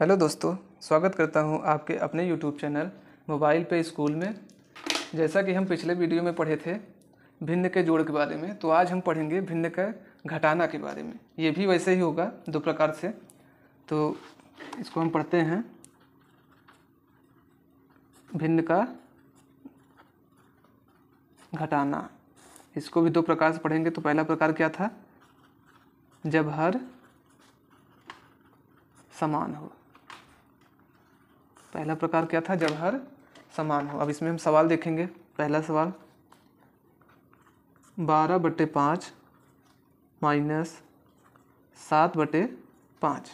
hello दोस्तों स्वागत करता हूं आपके अपने यूट्यूब चैनल मोबाइल पे स्कूल में जैसा कि हम पिछले वीडियो में पढ़े थे भिन्न के जोड़ के बारे में तो आज हम पढ़ेंगे भिन्न का घटाना के बारे में ये भी वैसे ही होगा दो प्रकार से तो इसको हम पढ़ते हैं भिन्न का घटाना इसको भी दो प्रकार से पढ़ेंगे तो पहला प्रकार क्या था जब हर समान हो पहला प्रकार क्या था जब हर समान हो अब इसमें हम सवाल देखेंगे पहला सवाल बारह बटे पाँच माइनस सात बटे पाँच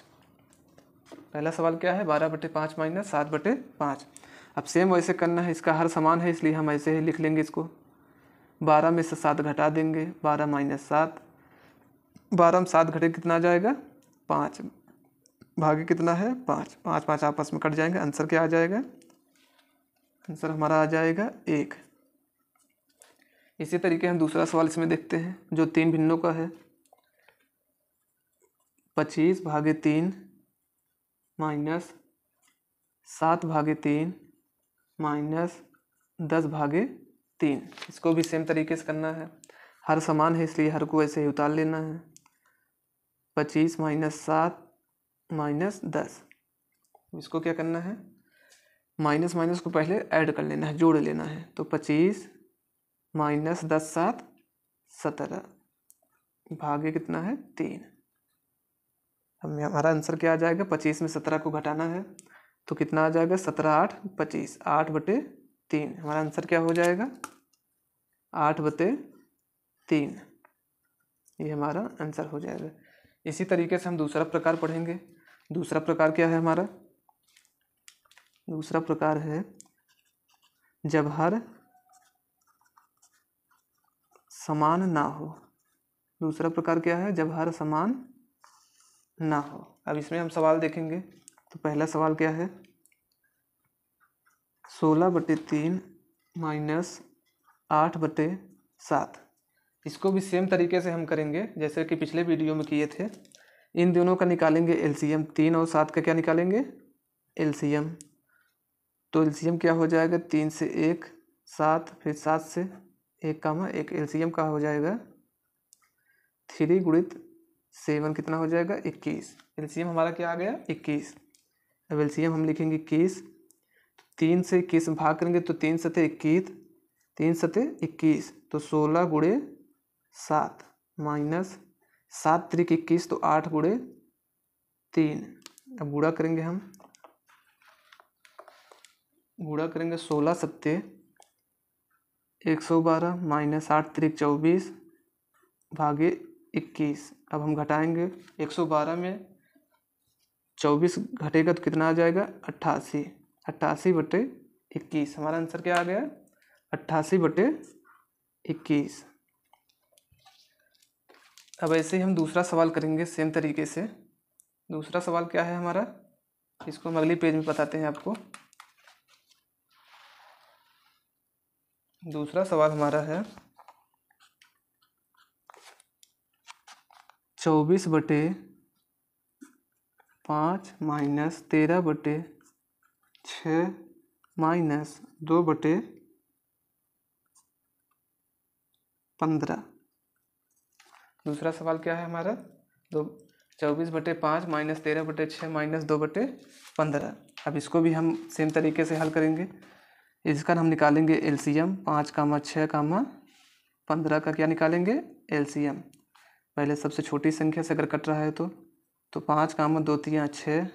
पहला सवाल क्या है बारह बटे पाँच माइनस सात बटे पाँच अब सेम वैसे करना है इसका हर समान है इसलिए हम ऐसे ही लिख लेंगे इसको बारह में से सात घटा देंगे बारह माइनस सात बारह में सात घटे कितना आ जाएगा पाँच भागे कितना है पाँच पाँच पाँच आपस में कट जाएंगे आंसर क्या आ जाएगा आंसर हमारा आ जाएगा एक इसी तरीके हम दूसरा सवाल इसमें देखते हैं जो तीन भिन्नों का है पच्चीस भागे तीन माइनस सात भागे तीन माइनस दस भागे तीन इसको भी सेम तरीके से करना है हर समान है इसलिए हर को ऐसे ही उतार लेना है पच्चीस माइनस सात माइनस दस इसको क्या करना है माइनस माइनस को पहले ऐड कर लेना है जोड़ लेना है तो पच्चीस माइनस दस सात सत्रह भाग्य कितना है तीन अब हमारा आंसर क्या आ जाएगा पच्चीस में सत्रह को घटाना है तो कितना आ जाएगा सत्रह आठ पच्चीस आठ बटे तीन हमारा आंसर क्या हो जाएगा आठ बटे तीन ये हमारा आंसर हो जाएगा इसी तरीके से हम दूसरा प्रकार पढ़ेंगे दूसरा प्रकार क्या है हमारा दूसरा प्रकार है जब हर समान ना हो दूसरा प्रकार क्या है जब हर समान ना हो अब इसमें हम सवाल देखेंगे तो पहला सवाल क्या है सोलह बटे तीन माइनस आठ बटे सात इसको भी सेम तरीके से हम करेंगे जैसे कि पिछले वीडियो में किए थे इन दोनों का निकालेंगे एलसीएम तीन और सात का क्या निकालेंगे एलसीएम तो एलसीएम क्या हो जाएगा तीन से एक सात फिर सात से एक कामा एक एलसीएम का हो जाएगा थ्री गुणित सेवन कितना हो जाएगा इक्कीस एलसीएम हमारा क्या आ गया इक्कीस अब एलसीएम हम लिखेंगे इक्कीस तीन से इक्कीस में भाग करेंगे तो तीन सतह इक्कीस तीन सतह इक्कीस तो सोलह गुड़े सात माइनस सात त्रिक इक्कीस तो आठ गुड़े तीन अब गुड़ा करेंगे हम गुड़ा करेंगे सोलह सत्य एक सौ बारह माइनस आठ त्रिक चौबीस भागे इक्कीस अब हम घटाएंगे एक सौ बारह में चौबीस घटेगा तो कितना आ जाएगा अट्ठासी अट्ठासी बटे इक्कीस हमारा आंसर क्या आ गया अट्ठासी बटे इक्कीस अब ऐसे ही हम दूसरा सवाल करेंगे सेम तरीके से दूसरा सवाल क्या है हमारा इसको हम अगले पेज में बताते हैं आपको दूसरा सवाल हमारा है चौबीस बटे पाँच माइनस तेरह बटे छ माइनस दो बटे पंद्रह दूसरा सवाल क्या है हमारा दो चौबीस बटे पाँच माइनस तेरह बटे छः माइनस दो बटे पंद्रह अब इसको भी हम सेम तरीके से हल करेंगे इसका हम निकालेंगे एल सी एम पाँच कामा छः कामा पंद्रह का क्या निकालेंगे एल सी एम पहले सबसे छोटी संख्या से अगर कट रहा है तो तो पाँच कामा दो तीन छः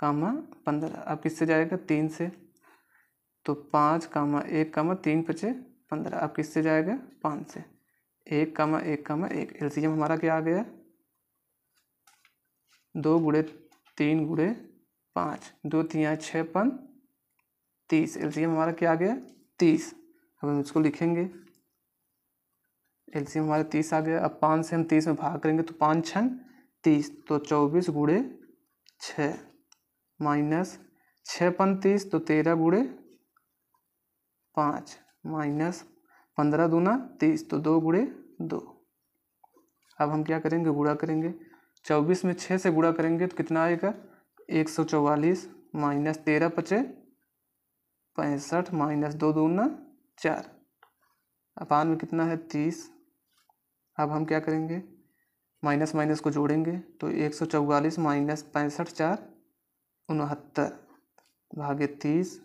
कामा पंद्रह अब किससे जाएगा तीन से तो पाँच कामा एक कामा तीन पचे पंद्रह अब किससे जाएगा पाँच से एक कम एक कम एक एल हमारा क्या आ गया दो गुड़े तीन गुड़े पाँच दो तिया छः पन तीस एल हमारा क्या आ गया तीस अब हम इसको लिखेंगे एल हमारा तीस आ गया अब पाँच से हम तीस में भाग करेंगे तो पाँच छन तीस तो चौबीस गुड़े छः माइनस छः पन तीस तो तेरह गुड़े पाँच माइनस पंद्रह दूना तीस तो दो गुड़े दो अब हम क्या करेंगे गुड़ा करेंगे चौबीस में छः से गुड़ा करेंगे तो कितना आएगा एक सौ चौवालीस माइनस तेरह पचे पैंसठ माइनस दो दूना चार अपान में कितना है तीस अब हम क्या करेंगे माइनस माइनस को जोड़ेंगे तो एक सौ चौवालीस माइनस पैंसठ चार उनहत्तर भागे तीस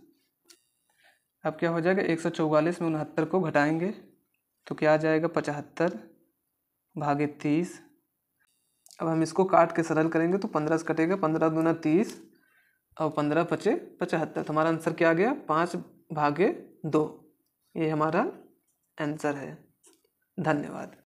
अब क्या हो जाएगा एक सौ चौवालीस में उनहत्तर को घटाएंगे तो क्या आ जाएगा पचहत्तर भागे तीस अब हम इसको काट के सरल करेंगे तो पंद्रह से कटेगा पंद्रह दूना तीस और पंद्रह पचे पचहत्तर तो हमारा आंसर क्या आ गया पाँच भागे दो ये हमारा आंसर है धन्यवाद